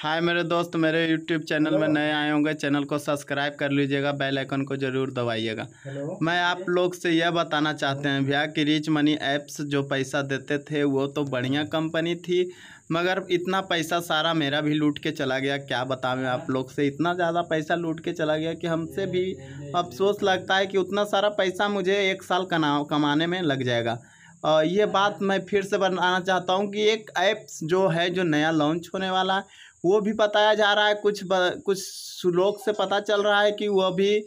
हाय मेरे दोस्त मेरे यूट्यूब चैनल में नए आए होंगे चैनल को सब्सक्राइब कर लीजिएगा बेल आइकन को ज़रूर दबाइएगा मैं आप लोग से यह बताना चाहते हैं भैया कि रिच मनी ऐप्स जो पैसा देते थे वो तो बढ़िया कंपनी थी मगर इतना पैसा सारा मेरा भी लूट के चला गया क्या बताऊँ आप लोग से इतना ज़्यादा पैसा लूट के चला गया कि हमसे भी अफसोस लगता है कि उतना सारा पैसा मुझे एक साल कमाने में लग जाएगा और ये हाँ, हाँ। बात मैं फिर से बनाना चाहता हूँ कि एक ऐप्स जो है जो नया लॉन्च होने वाला है वो भी बताया जा रहा है कुछ ब, कुछ श्लोक से पता चल रहा है कि वह भी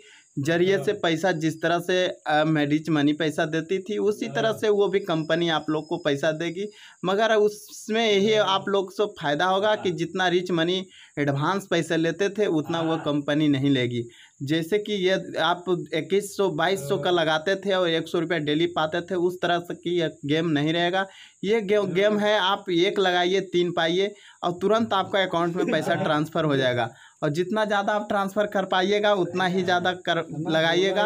जरिए से हाँ। पैसा जिस तरह से मेडिच मनी पैसा देती थी उसी तरह से हाँ। वो भी कंपनी आप लोग को पैसा देगी मगर उसमें यही हाँ। आप लोग से फ़ायदा होगा कि जितना रिच मनी एडवांस पैसे लेते थे उतना वो कंपनी नहीं लेगी जैसे कि ये आप इक्कीस सौ बाईस सौ का हाँ। लगाते थे और एक सौ रुपया डेली पाते थे उस तरह से की यह गेम नहीं रहेगा ये गे, हाँ। गेम है आप एक लगाइए तीन पाइए और तुरंत आपका अकाउंट में पैसा हाँ। ट्रांसफ़र हो जाएगा और जितना ज़्यादा आप ट्रांसफ़र कर पाइएगा उतना ही ज़्यादा कर लगाइएगा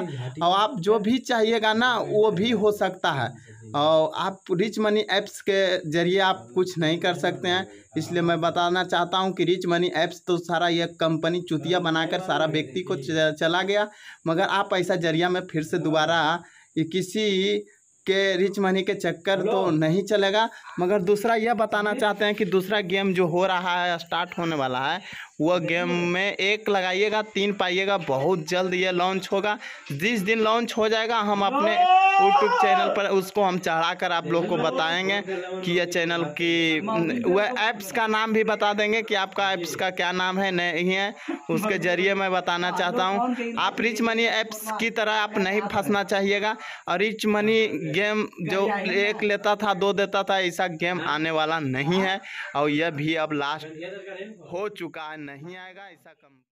और आप जो भी चाहिएगा ना वो भी हो सकता है और आप रिच मनी ऐप्स के ज़रिए आप कुछ नहीं कर सकते हैं इसलिए मैं बताना चाहता हूं कि रिच मनी ऐप्स तो सारा यह कंपनी चुतिया बनाकर सारा व्यक्ति को चला गया मगर आप ऐसा जरिया में फिर से दोबारा किसी के रिच मनी के चक्कर तो नहीं चलेगा मगर दूसरा यह बताना चाहते हैं कि दूसरा गेम जो हो रहा है स्टार्ट होने वाला है वह गेम में एक लगाइएगा तीन पाइएगा बहुत जल्द ये लॉन्च होगा जिस दिन लॉन्च हो जाएगा हम अपने यूट्यूब चैनल पर उसको हम चढ़ा कर आप लोग को बताएंगे कि यह चैनल की वह ऐप्स का नाम भी बता देंगे कि आपका ऐप्स का क्या नाम है नहीं है उसके ज़रिए मैं बताना चाहता हूँ आप रिच मनी ऐप्स की तरह आप नहीं फंसना चाहिएगा और रिच मनी गेम जो एक लेता था दो देता था ऐसा गेम आने वाला नहीं है और यह भी अब लास्ट हो चुका है नहीं हाँ। आएगा ऐसा कम